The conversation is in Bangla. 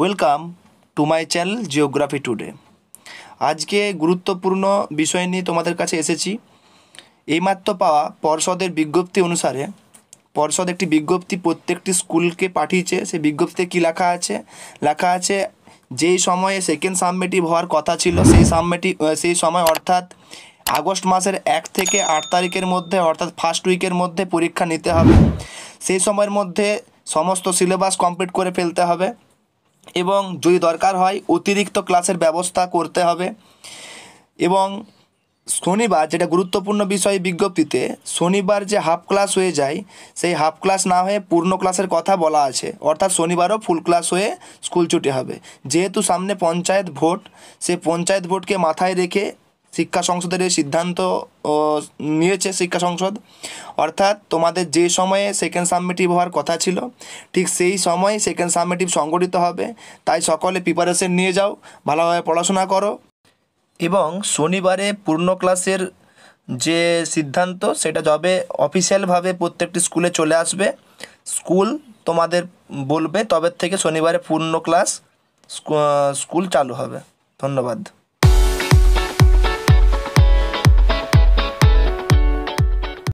welcome to my channel geography today আজকে গুরুত্বপূর্ণ বিষয় নিয়ে তোমাদের কাছে এসেছি এইমাত্র পাওয়া পর্ষদের বিজ্ঞপ্তি অনুসারে পর্ষদ একটি বিজ্ঞপ্তি প্রত্যেকটি স্কুলকে পাঠিয়েছে সেই বিজ্ঞপ্তিতে কী লেখা আছে লেখা আছে যেই সময়ে সেকেন্ড সাবমিটিভ হওয়ার কথা ছিল সেই সাবমিটিভ সেই সময় অর্থাৎ আগস্ট মাসের এক থেকে আট তারিখের মধ্যে অর্থাৎ ফার্স্ট উইকের মধ্যে পরীক্ষা নিতে হবে সেই সময়ের মধ্যে সমস্ত সিলেবাস কমপ্লিট করে ফেলতে হবে এবং যদি দরকার হয় অতিরিক্ত ক্লাসের ব্যবস্থা করতে হবে এবং শনিবার যেটা গুরুত্বপূর্ণ বিষয় বিজ্ঞপ্তিতে শনিবার যে হাফ ক্লাস হয়ে যায় সেই হাফ ক্লাস না হয়ে পূর্ণ ক্লাসের কথা বলা আছে অর্থাৎ শনিবারও ফুল ক্লাস হয়ে স্কুল ছুটি হবে যেহেতু সামনে পঞ্চায়েত ভোট সে পঞ্চায়েত ভোটকে মাথায় রেখে শিক্ষা সংসদের এই সিদ্ধান্ত নিয়েছে শিক্ষা সংসদ অর্থাৎ তোমাদের যে সময়ে সেকেন্ড সাবমিটিভ হওয়ার কথা ছিল ঠিক সেই সময় সেকেন্ড সাবমিটিভ সংগঠিত হবে তাই সকলে প্রিপারেশন নিয়ে যাও ভালোভাবে পড়াশোনা করো এবং শনিবারে পূর্ণ ক্লাসের যে সিদ্ধান্ত সেটা যবে অফিসিয়ালভাবে প্রত্যেকটি স্কুলে চলে আসবে স্কুল তোমাদের বলবে তবে থেকে শনিবারে পূর্ণ ক্লাস স্কুল চালু হবে ধন্যবাদ